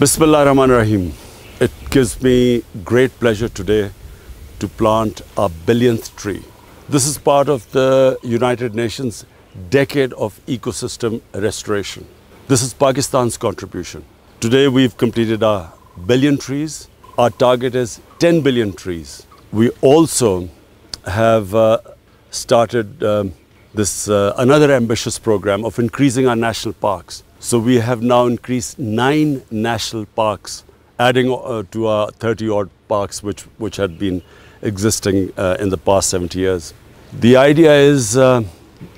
Bismillah Rahman Rahim. It gives me great pleasure today to plant a billionth tree. This is part of the United Nations decade of ecosystem restoration. This is Pakistan's contribution. Today we've completed our billion trees. Our target is 10 billion trees. We also have uh, started um, this uh, another ambitious program of increasing our national parks. So we have now increased nine national parks, adding uh, to our 30 odd parks which, which had been existing uh, in the past 70 years. The idea is uh,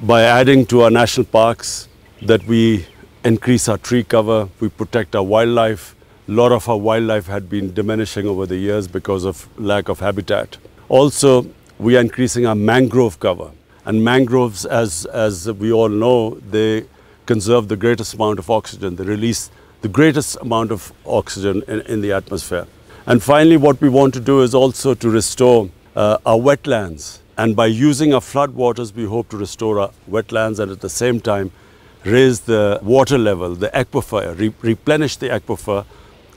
by adding to our national parks that we increase our tree cover, we protect our wildlife. A lot of our wildlife had been diminishing over the years because of lack of habitat. Also, we are increasing our mangrove cover. And mangroves, as, as we all know, they conserve the greatest amount of oxygen. They release the greatest amount of oxygen in, in the atmosphere. And finally, what we want to do is also to restore uh, our wetlands. And by using our floodwaters, we hope to restore our wetlands and at the same time raise the water level, the aquifer, re replenish the aquifer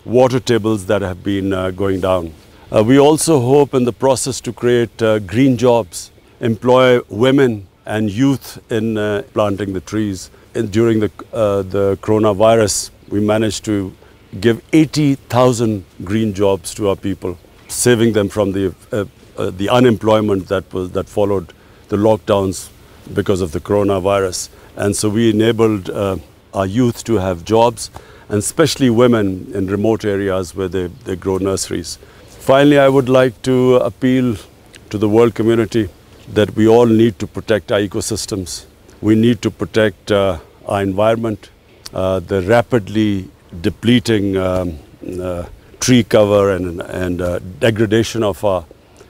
water tables that have been uh, going down. Uh, we also hope in the process to create uh, green jobs employ women and youth in uh, planting the trees. And during the, uh, the coronavirus, we managed to give 80,000 green jobs to our people, saving them from the, uh, uh, the unemployment that, was, that followed the lockdowns because of the coronavirus. And so we enabled uh, our youth to have jobs, and especially women in remote areas where they, they grow nurseries. Finally, I would like to appeal to the world community that we all need to protect our ecosystems. We need to protect uh, our environment. Uh, the rapidly depleting um, uh, tree cover and, and uh, degradation of our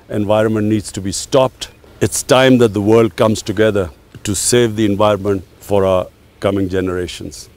environment needs to be stopped. It's time that the world comes together to save the environment for our coming generations.